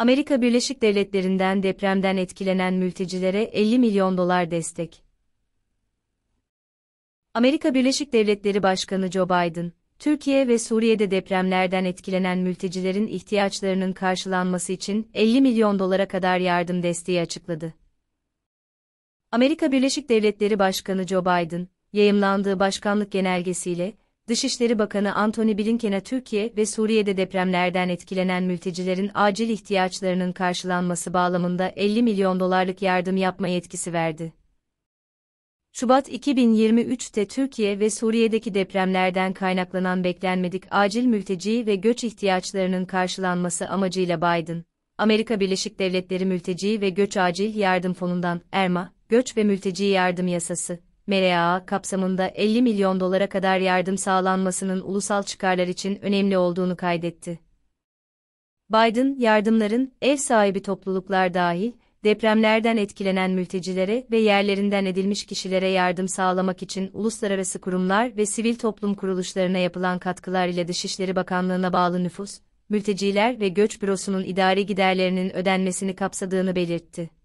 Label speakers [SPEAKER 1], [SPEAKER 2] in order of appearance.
[SPEAKER 1] Amerika Birleşik Devletleri'nden depremden etkilenen mültecilere 50 milyon dolar destek. Amerika Birleşik Devletleri Başkanı Joe Biden, Türkiye ve Suriye'de depremlerden etkilenen mültecilerin ihtiyaçlarının karşılanması için 50 milyon dolara kadar yardım desteği açıkladı. Amerika Birleşik Devletleri Başkanı Joe Biden, yayımlandığı başkanlık genelgesiyle Dışişleri Bakanı Antony Blinken'e Türkiye ve Suriye'de depremlerden etkilenen mültecilerin acil ihtiyaçlarının karşılanması bağlamında 50 milyon dolarlık yardım yapma yetkisi verdi. Şubat 2023'te Türkiye ve Suriye'deki depremlerden kaynaklanan beklenmedik acil mülteci ve göç ihtiyaçlarının karşılanması amacıyla Biden, Amerika Birleşik Devletleri Mülteci ve Göç Acil Yardım Fonu'ndan ERMA, Göç ve Mülteci Yardım Yasası, MRA kapsamında 50 milyon dolara kadar yardım sağlanmasının ulusal çıkarlar için önemli olduğunu kaydetti. Biden, yardımların ev sahibi topluluklar dahil depremlerden etkilenen mültecilere ve yerlerinden edilmiş kişilere yardım sağlamak için uluslararası kurumlar ve sivil toplum kuruluşlarına yapılan katkılar ile Dışişleri Bakanlığına bağlı nüfus, mülteciler ve göç bürosunun idari giderlerinin ödenmesini kapsadığını belirtti.